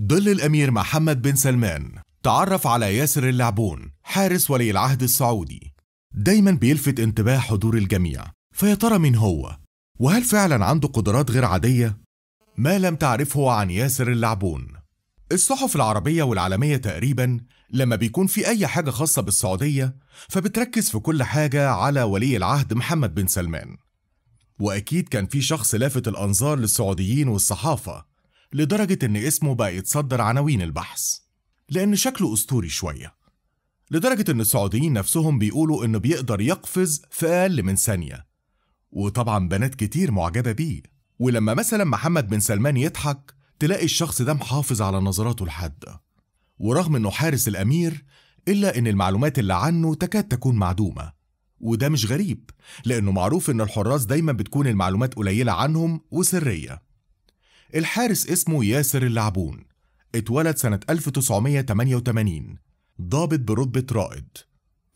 ظل الأمير محمد بن سلمان تعرف على ياسر اللعبون حارس ولي العهد السعودي دايما بيلفت انتباه حضور الجميع فيا ترى مين هو وهل فعلا عنده قدرات غير عادية؟ ما لم تعرفه عن ياسر اللعبون الصحف العربية والعالمية تقريبا لما بيكون في أي حاجة خاصة بالسعودية فبتركز في كل حاجة على ولي العهد محمد بن سلمان وأكيد كان في شخص لافت الأنظار للسعوديين والصحافة لدرجة إن اسمه بقى يتصدر عناوين البحث لأن شكله أسطوري شوية لدرجة إن السعوديين نفسهم بيقولوا إنه بيقدر يقفز في أقل من ثانية وطبعا بنات كتير معجبة بيه ولما مثلا محمد بن سلمان يضحك تلاقي الشخص ده محافظ على نظراته الحادة ورغم إنه حارس الأمير إلا إن المعلومات اللي عنه تكاد تكون معدومة وده مش غريب لأنه معروف إن الحراس دايما بتكون المعلومات قليلة عنهم وسرية الحارس اسمه ياسر اللعبون اتولد سنة 1988 ضابط برتبة رائد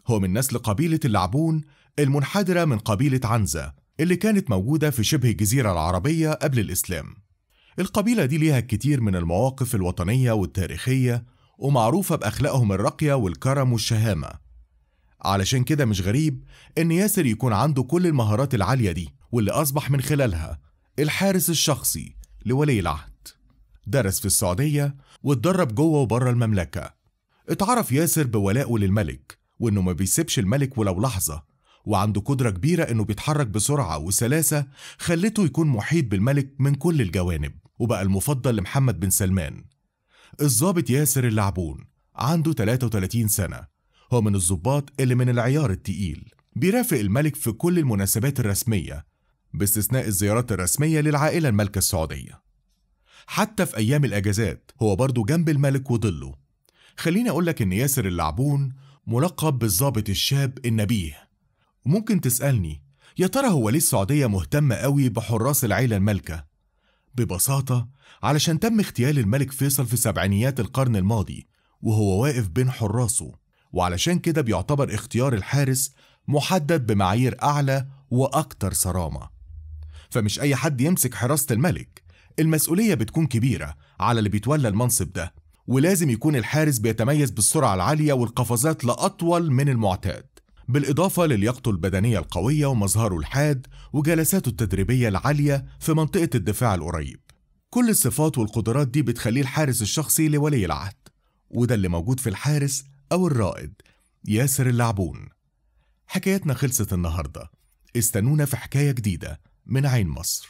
هو من نسل قبيلة اللعبون المنحدرة من قبيلة عنزة اللي كانت موجودة في شبه الجزيرة العربية قبل الإسلام القبيلة دي ليها كتير من المواقف الوطنية والتاريخية ومعروفة بأخلاقهم الراقية والكرم والشهامة علشان كده مش غريب إن ياسر يكون عنده كل المهارات العالية دي واللي أصبح من خلالها الحارس الشخصي لولي العهد درس في السعودية واتدرب جوه وبره المملكة اتعرف ياسر بولائه للملك وإنه ما بيسيبش الملك ولو لحظة وعنده قدرة كبيرة إنه بيتحرك بسرعة وسلاسة خلته يكون محيط بالملك من كل الجوانب وبقى المفضل لمحمد بن سلمان الظابط ياسر اللعبون عنده 33 سنة هو من الظباط اللي من العيار التقيل بيرافق الملك في كل المناسبات الرسمية باستثناء الزيارات الرسمية للعائلة المالكة السعودية حتى في أيام الأجازات هو برضه جنب الملك وضله خليني أقول لك إن ياسر اللعبون ملقب بالظابط الشاب النبيه ممكن تسألني يا ترى هو ليه السعودية مهتمة قوي بحراس العيلة المالكة؟ ببساطة علشان تم اغتيال الملك فيصل في سبعينيات القرن الماضي وهو واقف بين حراسه وعلشان كده بيعتبر اختيار الحارس محدد بمعايير أعلى وأكثر صرامة فمش أي حد يمسك حراسة الملك المسؤولية بتكون كبيرة على اللي بيتولى المنصب ده ولازم يكون الحارس بيتميز بالسرعة العالية والقفزات لأطول من المعتاد بالإضافة للياقته البدنية القوية ومظهره الحاد وجلساته التدريبية العالية في منطقة الدفاع القريب كل الصفات والقدرات دي بتخليه الحارس الشخصي لولي العهد وده اللي موجود في الحارس أو الرائد ياسر اللعبون حكايتنا خلصت النهاردة استنونا في حكاية جديدة من عين مصر